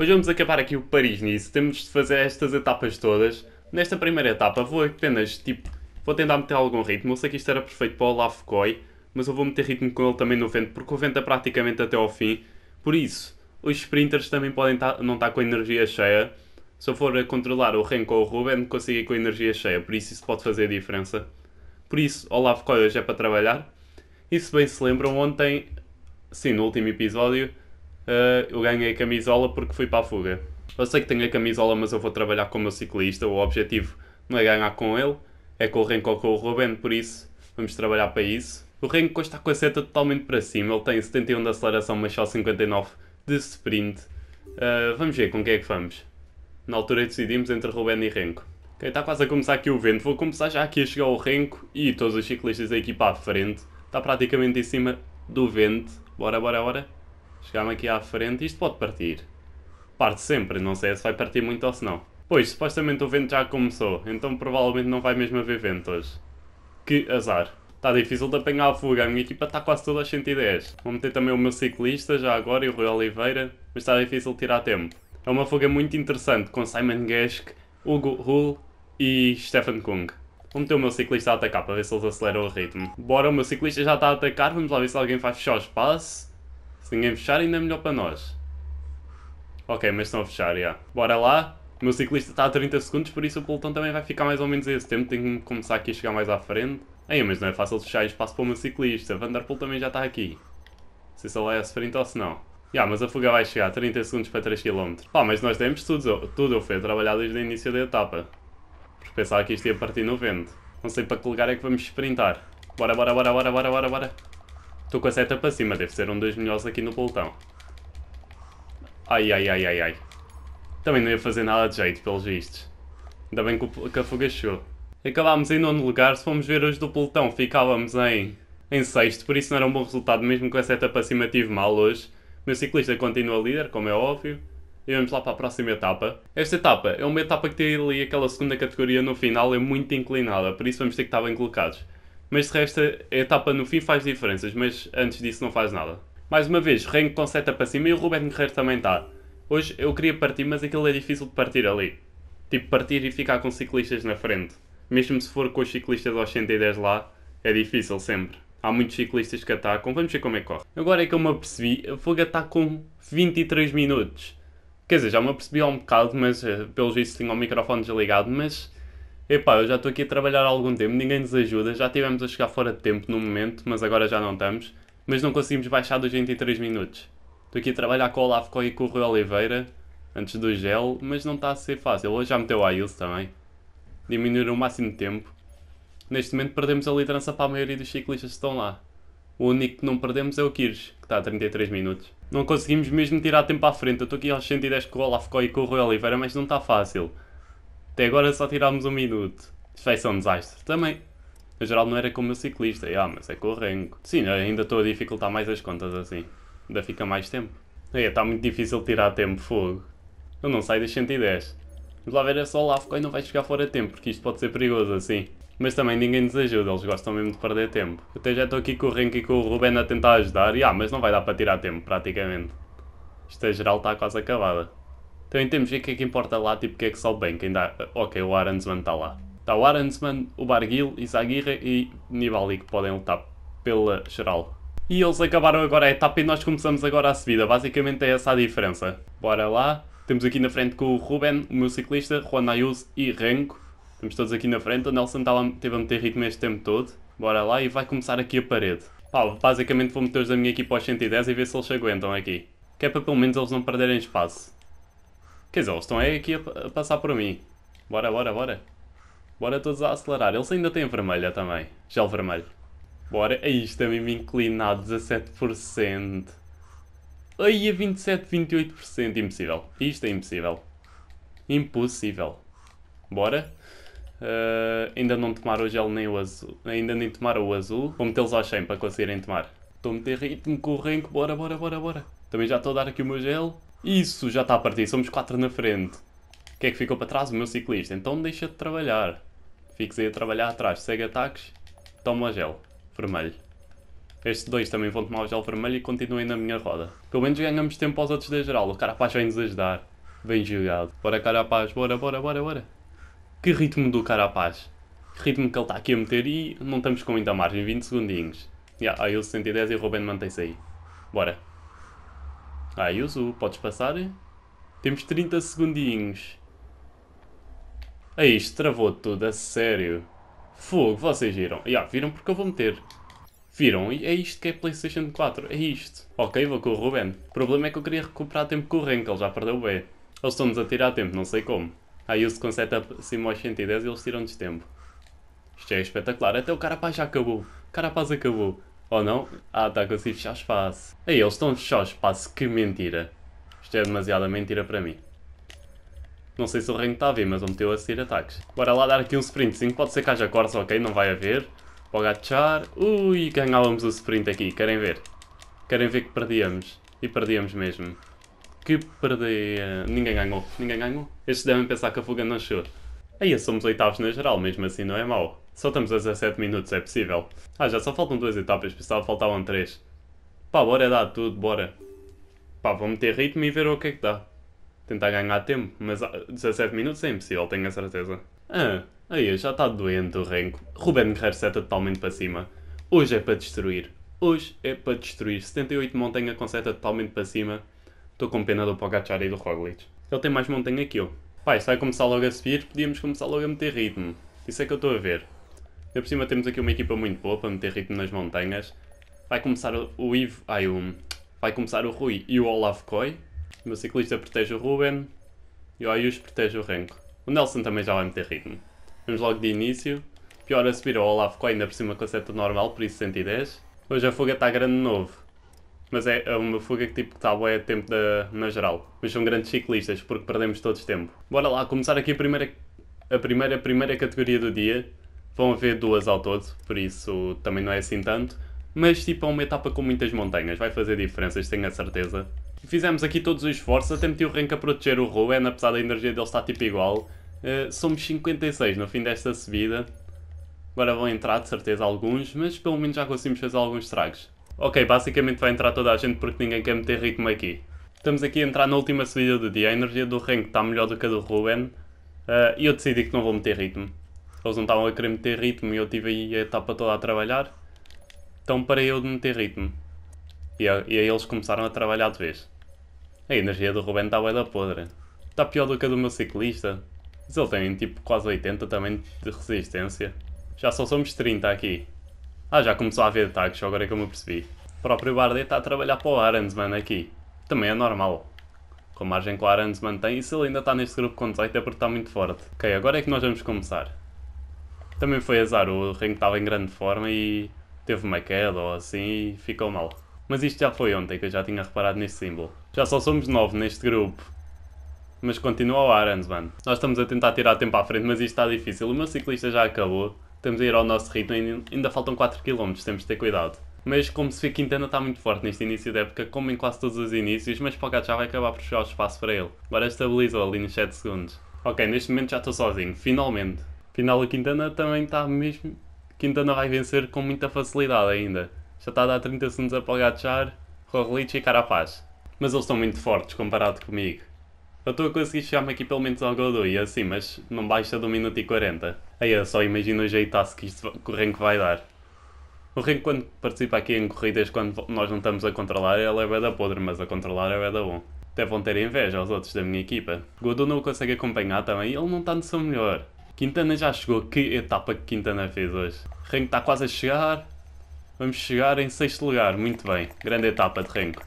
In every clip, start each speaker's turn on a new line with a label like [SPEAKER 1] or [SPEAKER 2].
[SPEAKER 1] Hoje vamos acabar aqui o Paris-Nice, temos de fazer estas etapas todas. Nesta primeira etapa vou apenas, tipo, vou tentar meter algum ritmo. Eu sei que isto era perfeito para o Olaf Coy, mas eu vou meter ritmo com ele também no vento, porque o vento é praticamente até ao fim. Por isso, os sprinters também podem tá, não estar tá com a energia cheia. Se eu for a controlar o Renko ou o Ruben, consigo ir com a energia cheia, por isso isso pode fazer a diferença. Por isso, Olaf Coy hoje é para trabalhar. E se bem se lembram, ontem, sim, no último episódio, eh, eu ganhei a camisola porque fui para a fuga. Eu sei que tenho a camisola, mas eu vou trabalhar como meu ciclista. O objetivo não é ganhar com ele, é com o Renko com o Ruben, por isso vamos trabalhar para isso. O Renko está com a seta totalmente para cima, ele tem 71 de aceleração, mas só 59 de sprint. Uh, vamos ver com quem é que vamos. Na altura decidimos entre Ruben e Renko. Ok, está quase a começar aqui o vento, vou começar já aqui a chegar ao Renko e todos os ciclistas da equipa à frente. Está praticamente em cima do vento. Bora, bora, bora. Chegámos aqui à frente. e Isto pode partir. Parte sempre. Não sei se vai partir muito ou se não. Pois, supostamente o vento já começou. Então provavelmente não vai mesmo haver vento hoje. Que azar. Está difícil de apanhar a fuga, a minha equipa está quase toda a 110. Vou meter também o meu ciclista já agora e o Rui Oliveira, mas está difícil tirar tempo. É uma fuga muito interessante com Simon Gesk, Hugo Hull e Stefan Kung. Vou meter o meu ciclista a atacar para ver se eles aceleram o ritmo. Bora, o meu ciclista já está a atacar, vamos lá ver se alguém vai fechar o espaço. Se ninguém fechar, ainda é melhor para nós. Ok, mas estão a fechar, já. Yeah. Bora lá. O meu ciclista está a 30 segundos, por isso o pelotão também vai ficar mais ou menos a esse tempo. Tenho que começar aqui a chegar mais à frente. Aí, mas não é fácil fechar espaço para o meu ciclista. Vanderpool também já está aqui. Não sei se ele é a frente ou se não. Já, yeah, mas a fuga vai chegar, 30 segundos para 3 km. Pá, mas nós demos tudo, tudo eu fui a trabalhar desde o início da etapa. Porque pensava que isto ia partir no vento. Não sei para que lugar é que vamos sprintar. Bora, bora, bora, bora, bora, bora, bora. Estou com a seta para cima, deve ser um dos melhores aqui no pelotão. Ai, ai, ai, ai, ai. Também não ia fazer nada de jeito, pelos vistos. Ainda bem que a fuga chegou. Acabámos em nono lugar, se fomos ver os do pelotão, ficávamos em, em sexto, por isso não era um bom resultado, mesmo com a seta para cima tive mal hoje. Meu ciclista continua líder, como é óbvio. E vamos lá para a próxima etapa. Esta etapa é uma etapa que tem ali aquela segunda categoria no final, é muito inclinada, por isso vamos ter que estar bem colocados mas de resto a etapa no fim faz diferenças, mas antes disso não faz nada. Mais uma vez, Rengo com seta para cima e o Ruben Guerreiro também está. Hoje eu queria partir, mas aquilo é difícil de partir ali. Tipo, partir e ficar com ciclistas na frente. Mesmo se for com os ciclistas aos 110 lá, é difícil sempre. Há muitos ciclistas que atacam, vamos ver como é que corre. Agora é que eu me apercebi, O Fogo está com 23 minutos. Quer dizer, já me apercebi há um bocado, mas eh, pelo visto tinha o microfone desligado, mas epá, eu já estou aqui a trabalhar há algum tempo, ninguém nos ajuda, já tivemos a chegar fora de tempo no momento, mas agora já não estamos, mas não conseguimos baixar dos 23 minutos. Estou aqui a trabalhar com o Olavo e com o Rui Oliveira, antes do gel, mas não está a ser fácil. Hoje já meteu a Ilse também. Diminuíram o máximo de tempo. Neste momento perdemos a liderança para a maioria dos ciclistas que estão lá. O único que não perdemos é o Kires, que está a 33 minutos. Não conseguimos mesmo tirar tempo à frente. Eu estou aqui aos 110 com o Olaf Coy e com o Rui Oliveira, mas não está fácil. Até agora só tirámos um minuto. Isto vai ser um desastre. Também. Na geral não era como o ciclista. Ah, mas é que Sim, ainda estou a dificultar mais as contas assim. Ainda fica mais tempo. Aí, está muito difícil tirar tempo, fogo. Eu não saio dos 110. Vamos lá ver essa é Olafco e não vai chegar fora de tempo, porque isto pode ser perigoso assim. Mas também ninguém nos ajuda, eles gostam mesmo de perder tempo. Eu até já estou aqui com o Renko e com o Ruben a tentar ajudar, e ah, mas não vai dar para tirar tempo, praticamente. Isto em geral está quase acabada. Então, temos que ver o que é que importa lá, tipo, o que é que só bem? Quem dá. Ok, o Aronsman está lá. Está o Aronsman, o Barguil, Isaguirre e Nibali que podem lutar pela geral. E eles acabaram agora a etapa e nós começamos agora a subida. Basicamente é essa a diferença. Bora lá. Temos aqui na frente com o Ruben, o meu ciclista, Juan Ayuso e Renko. Estamos todos aqui na frente. O Nelson esteve tá a meter ritmo este tempo todo. Bora lá e vai começar aqui a parede. Pá, basicamente vou meter os da minha equipa aos 110 e ver se eles aguentam aqui. Que é para pelo menos eles não perderem espaço. Quer dizer, eles estão aí aqui a, passar por mim. Bora, bora, bora. Bora todos a acelerar. Eles ainda têm vermelha também. Gel vermelho. Bora. Aí está é mesmo inclinado 17%. Aí a 27, 28%. Impossível. Isto é impossível. Impossível. Bora. Uh, ainda não tomaram o gel nem o azul. Ainda nem tomaram o azul. Vou metê-los ao 100 para conseguirem tomar. Estou a meter ritmo com o rank. Bora, bora, bora, bora. Também já estou a dar aqui o meu gel. Isso, já está a partir. Somos quatro na frente. O que é que ficou para trás? O meu ciclista. Então deixa de trabalhar. Fiques aí a trabalhar atrás. Segue ataques. Toma gel. Vermelho. Estes dois também vão tomar o gel vermelho e continuem na minha roda. Pelo menos ganhamos tempo aos outros da geral. O cara paz vem nos ajudar. Bem jogado. Bora Carapaz. Bora, bora, bora, bora. Que ritmo do Carapaz. Que ritmo que ele está aqui a meter e não estamos com muita margem. 20 segundinhos. Yeah, aí o 110 e o Ruben mantém-se aí. Bora. Ah, Yuzu, podes passar? Temos 30 segundinhos. Aí, isto travou tudo, a sério. Fogo, vocês viram. Já, viram porque eu vou meter. Viram? É isto que é Playstation 4, é isto. Ok, vou com o Ruben. O problema é que eu queria recuperar tempo com o Ren, que ele já perdeu o B. Eles estão-nos a tirar tempo, não sei como. Aí ah, uso com setup aos 110 e eles tiram-nos tempo. Isto é espetacular, até o Carapaz já acabou. Carapaz acabou. Ou não? Ah, tá, consigo fechar espaço. Aí, eles estão a fechar espaço, que mentira. Isto é demasiada mentira para mim. Não sei se o reino está a vir, mas ele meteu a seguir ataques. Bora lá dar aqui um sprint pode ser que haja cortes, ok, não vai haver. Vou agachar. Ui, ganhávamos o sprint aqui, querem ver? Querem ver que perdíamos. E perdíamos mesmo. Que perdia... Ninguém ganhou, ninguém ganhou. Estes devem pensar que a fuga não chegou. Aí somos oitavos na geral, mesmo assim não é mau. Só estamos a 17 minutos, é possível. Ah, já só faltam duas etapas, pensava faltavam três. Pá, bora dar tudo, bora. Pá, vou meter ritmo e ver o que é que dá. Tentar ganhar tempo, mas 17 ah, minutos é impossível, tenho a certeza. Ah, aí já está doente o Renko. Ruben Guerreiro seta totalmente para cima. Hoje é para destruir. Hoje é para destruir. 78 montanha com seta totalmente para cima. Estou com pena do Pogacar e do Roglic. Ele tem mais montanha que eu. Pá, se vai começar logo a subir, podíamos começar logo a meter ritmo. Isso é que eu estou a ver. Ainda por cima temos aqui uma equipa muito boa para meter ritmo nas montanhas. Vai começar o Ivo... Ai, um Vai começar o Rui e o Olaf Coy. O meu ciclista protege o Ruben. E o Ayush protege o Renko. O Nelson também já vai meter ritmo. Vamos logo de início. Pior a subir ao Olaf Coy, ainda por cima com a seta normal, por isso 110. Hoje a fuga está grande novo. Mas é, é uma fuga que tipo está boa é tempo da, na geral. Mas são grandes ciclistas, porque perdemos todos tempo. Bora lá, começar aqui a primeira, a primeira, primeira categoria do dia. Vão haver duas ao todo, por isso também não é assim tanto. Mas tipo, é uma etapa com muitas montanhas, vai fazer diferenças, tenho a certeza. Fizemos aqui todos os esforços, até meti o rank a proteger o Ruben, é apesar da energia dele estar tipo igual. Uh, somos 56 no fim desta subida. Agora vão entrar, de certeza, alguns, mas pelo menos já conseguimos fazer alguns tragos. Ok, basicamente vai entrar toda a gente porque ninguém quer meter ritmo aqui. Estamos aqui a entrar na última subida do dia, a energia do Renko está melhor do que a do Ruben. Eh, e uh, eu decidi que não vou meter ritmo. Eles não estavam a querer meter ritmo e eu tive aí a etapa toda a trabalhar. Então parei eu de meter ritmo. E, e aí eles começaram a trabalhar de vez. A energia do Rubén está bem da podre. Está pior do que a do meu ciclista. Mas ele tem tipo quase 80 também de resistência. Já só somos 30 aqui. Ah, já começou a haver ataques, agora é que eu me percebi. O próprio Bardet está a trabalhar para o Arensman aqui. Também é normal. Com a margem que o Arensman tem, e se ele ainda está neste grupo com 18 é porque está muito forte. Ok, agora é que nós vamos começar também foi azar. O ringue estava em grande forma e teve uma queda ou assim e ficou mal. Mas isto já foi ontem que eu já tinha reparado neste símbolo. Já só somos nove neste grupo. Mas continua o Arans, mano. Nós estamos a tentar tirar tempo à frente, mas isto está difícil. O meu ciclista já acabou. Estamos a ir ao nosso ritmo e ainda faltam 4 km, temos de ter cuidado. Mas como se vê, Quintana está muito forte neste início da época, como em quase todos os inícios, mas Pogacar já vai acabar por chegar o espaço para ele. Agora estabilizou ali nos 7 segundos. Ok, neste momento já estou sozinho, finalmente. Afinal, o Quintana também está mesmo. Quintana vai vencer com muita facilidade ainda. Já está a dar 30 segundos a Pogacar, Roglic e Carapaz. Mas eles estão muito fortes comparado comigo. Eu estou a conseguir chegar-me aqui pelo menos ao Godot e assim, mas não baixa de 1 minuto e 40. Aí eu só imagino o jeitasse que, isto, que o Renko vai dar. O Renko quando participa aqui em corridas, quando nós não estamos a controlar, ele é da podre, mas a controlar é da bom. Até vão ter inveja aos outros da minha equipa. Godot não o consegue acompanhar também, ele não está no seu melhor. Quintana já chegou. Que etapa que Quintana fez hoje? Renko está quase a chegar. Vamos chegar em sexto lugar. Muito bem. Grande etapa de Renko.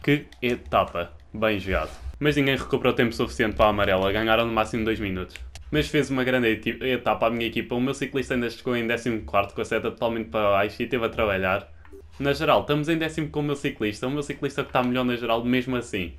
[SPEAKER 1] Que etapa. Bem jogado. Mas ninguém recuperou tempo suficiente para a amarela. Ganharam no máximo 2 minutos. Mas fez uma grande etapa a minha equipa. O meu ciclista ainda chegou em 14 com a seta totalmente para baixo e esteve a trabalhar. Na geral, estamos em décimo com o meu ciclista. O meu ciclista que está melhor na geral, mesmo assim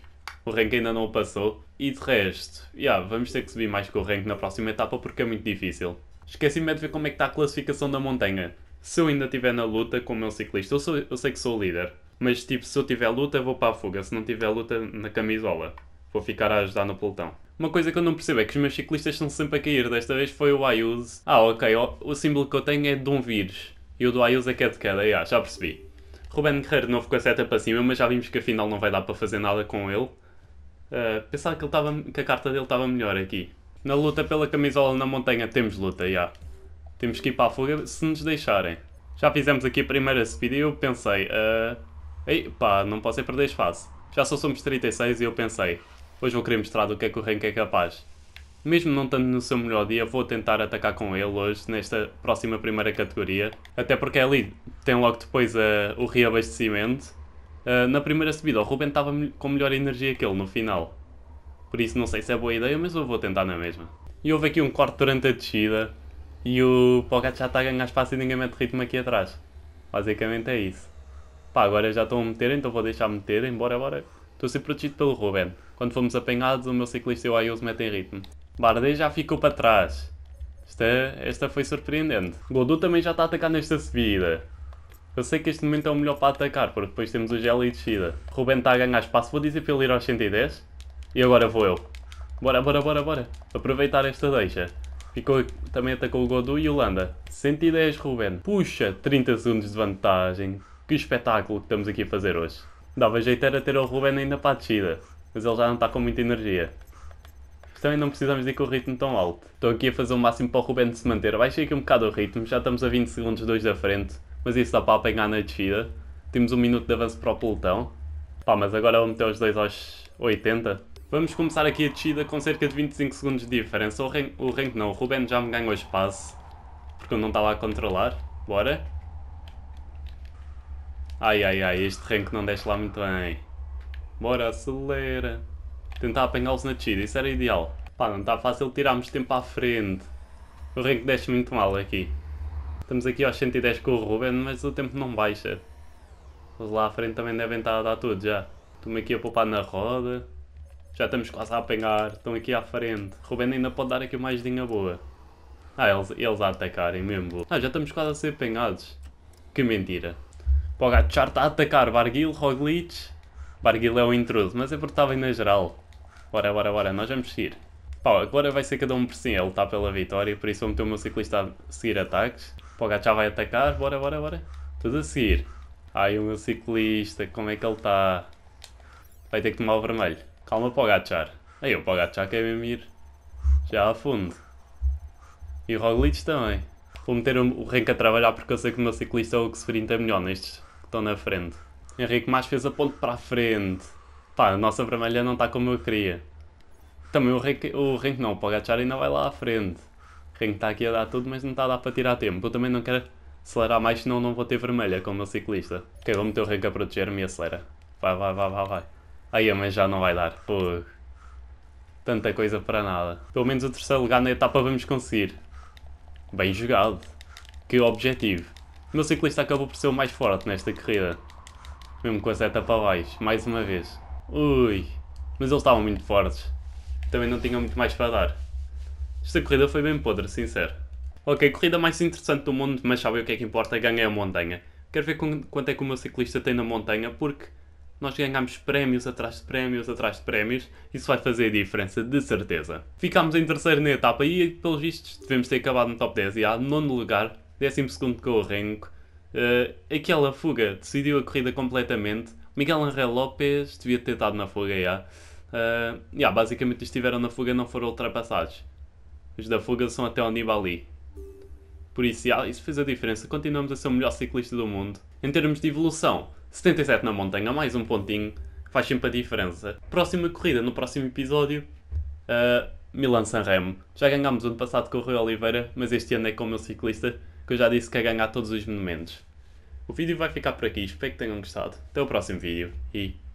[SPEAKER 1] o rank ainda não o passou. E de resto, yeah, vamos ter que subir mais que o rank na próxima etapa porque é muito difícil. Esqueci-me de ver como é que está a classificação da montanha. Se eu ainda estiver na luta com é o meu ciclista, eu, sou, eu sei que sou o líder. Mas tipo, se eu tiver luta, vou para a fuga. Se não tiver luta, na camisola. Vou ficar a ajudar no pelotão. Uma coisa que eu não percebo é que os meus ciclistas estão sempre a cair. Desta vez foi o Ayuso Ah, ok, o, o símbolo que eu tenho é de um vírus. E o do Ayuso é que é de queda. Yeah, já percebi. Ruben Guerreiro não ficou a seta para cima, mas já vimos que afinal não vai dar para fazer nada com ele. Uh, pensava que, ele tava, que a carta dele estava melhor aqui. Na luta pela camisola na montanha temos luta, já. Yeah. Temos que ir para a fuga se nos deixarem. Já fizemos aqui a primeira speed e eu pensei... Uh, ei, pá, não posso perder espaço. Já só somos 36 e eu pensei... Hoje vou querer mostrar do que é que o Renk é capaz. Mesmo não estando no seu melhor dia, vou tentar atacar com ele hoje, nesta próxima primeira categoria. Até porque é ali tem logo depois uh, o reabastecimento. Ah, na primeira subida, o Ruben estava com melhor energia que ele no final. Por isso não sei se é boa ideia, mas eu vou tentar na mesma. E houve aqui um corte durante a descida. E o Pogat já está a ganhar espaço e ninguém mete ritmo aqui atrás. Basicamente é isso. Pá, agora já estão a meter, então vou deixar meter, embora agora estou a ser protegido pelo Ruben. Quando fomos apanhados, o meu ciclista e o Ayuso metem ritmo. Bardet já ficou para trás. Esta, esta foi surpreendente. Godu também já está a atacar nesta subida. Eu sei que este momento é o melhor para atacar, porque depois temos o gel e descida. Ruben está a ganhar espaço, vou dizer para ele ir aos 110. E agora vou eu. Bora, bora, bora, bora. Aproveitar esta deixa. Ficou, também atacou o Godu e o Landa. 110, Ruben. Puxa, 30 segundos de vantagem. Que espetáculo que estamos aqui a fazer hoje. Dava jeito era ter o Ruben ainda para a descida. Mas ele já não está com muita energia. Também não precisamos de ir com o ritmo tão alto. Estou aqui a fazer o máximo para o Ruben se manter. Baixei aqui um bocado o ritmo, já estamos a 20 segundos, 2 da frente mas isso dá para apanhar na descida. Temos um minuto de avanço para o pelotão. Pá, mas agora vou meter os dois aos 80. Vamos começar aqui a descida com cerca de 25 segundos de diferença. O Renko, o Renko não, o Ruben já me ganhou espaço, porque eu não estava a controlar. Bora. Ai, ai, ai, este Renko não desce lá muito bem. Bora, acelera. Tentar apanhá-los na descida, isso era ideal. Pá, não está fácil tirarmos tempo à frente. O Renko desce muito mal aqui. Estamos aqui aos 110 com o Ruben, mas o tempo não baixa. Os lá à frente também devem estar a dar tudo já. Estou-me aqui a poupar na roda. Já estamos quase a apanhar. Estão aqui à frente. Ruben ainda pode dar aqui uma ajudinha boa. Ah, eles, eles a atacarem mesmo. Ah, já estamos quase a ser apanhados. Que mentira. Pô, o gato está a atacar Barguil, Roglic. Barguil é o intruso, mas é porque estava na geral. Bora, bora, bora, nós vamos seguir. Pá, agora vai ser cada um por si a lutar pela vitória, por isso vou meter o meu ciclista a seguir ataques. Pogacar já vai atacar, bora, bora, bora. Tudo a seguir. Ai, o meu ciclista, como é que ele está? Vai ter que tomar o vermelho. Calma, Pogacar. Aí, o Pogacar quer mesmo ir já a fundo. E o Roglic também. Vou meter o Renko a trabalhar porque eu sei que o meu ciclista é o que se brinda melhor nestes que estão na frente. Henrique mais fez a ponte para a frente. Pá, a nossa vermelha não está como eu queria. Também o Renko, o Renko não, o Pogacar ainda vai lá à frente. Ring está aqui a dar tudo, mas não está a dar para tirar tempo. Eu também não quero acelerar mais, senão não vou ter vermelha como meu ciclista. Ok, vou meter o rei a proteger-me e acelera. Vai, vai, vai, vai, vai. Aí, mas já não vai dar. Pô. Tanta coisa para nada. Pelo menos o terceiro lugar na etapa vamos conseguir. Bem jogado. Que objetivo. O meu ciclista acabou por ser o mais forte nesta corrida. Mesmo com a seta para baixo, mais uma vez. Ui, mas eles estavam muito fortes. Também não tinham muito mais para dar. Esta corrida foi bem podre, sincero. Ok, corrida mais interessante do mundo, mas sabem o que é que importa? Ganhei a montanha. Quero ver quanto é que o meu ciclista tem na montanha, porque nós ganhamos prémios atrás de prémios atrás de prémios, isso vai fazer a diferença, de certeza. Ficámos em terceiro na etapa e, pelos vistos, devemos ter acabado no top 10 e há nono lugar, décimo segundo que Renko. Uh, aquela fuga decidiu a corrida completamente. Miguel André López devia ter estado na fuga, já. Yeah. Uh, yeah, basicamente estiveram na fuga e não foram ultrapassados. Os da fuga são até o Nibali. Por isso, isso fez a diferença. Continuamos a ser o melhor ciclista do mundo. Em termos de evolução, 77 na montanha, mais um pontinho, faz sempre a diferença. Próxima corrida, no próximo episódio, uh, Milan Sanremo. Já ganhámos ano passado com o Rui Oliveira, mas este ano é com o meu ciclista, que eu já disse que ia ganhar todos os monumentos. O vídeo vai ficar por aqui, espero que tenham gostado. Até o próximo vídeo e